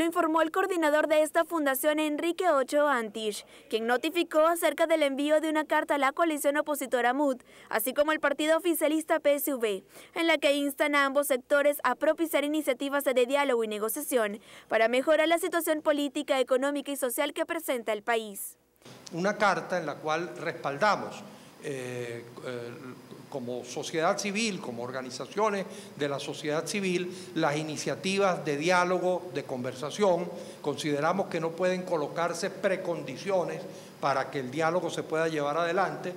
Lo informó el coordinador de esta fundación, Enrique Ocho Antich, quien notificó acerca del envío de una carta a la coalición opositora MUD, así como al partido oficialista PSV, en la que instan a ambos sectores a propiciar iniciativas de diálogo y negociación para mejorar la situación política, económica y social que presenta el país. Una carta en la cual respaldamos eh, eh, como sociedad civil, como organizaciones de la sociedad civil, las iniciativas de diálogo, de conversación, consideramos que no pueden colocarse precondiciones para que el diálogo se pueda llevar adelante.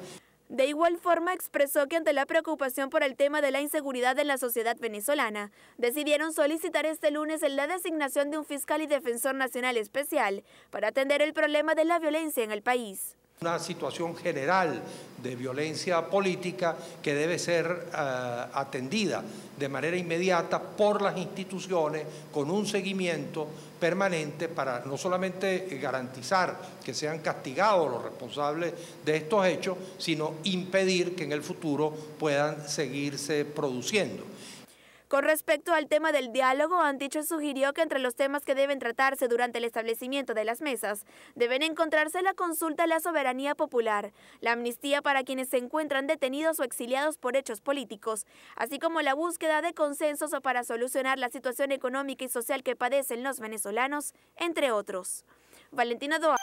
De igual forma, expresó que ante la preocupación por el tema de la inseguridad en la sociedad venezolana, decidieron solicitar este lunes la designación de un fiscal y defensor nacional especial para atender el problema de la violencia en el país. Una situación general de violencia política que debe ser eh, atendida de manera inmediata por las instituciones con un seguimiento permanente para no solamente garantizar que sean castigados los responsables de estos hechos, sino impedir que en el futuro puedan seguirse produciendo. Con respecto al tema del diálogo, Anticho sugirió que entre los temas que deben tratarse durante el establecimiento de las mesas deben encontrarse la consulta a la soberanía popular, la amnistía para quienes se encuentran detenidos o exiliados por hechos políticos, así como la búsqueda de consensos para solucionar la situación económica y social que padecen los venezolanos, entre otros. Valentina Doa.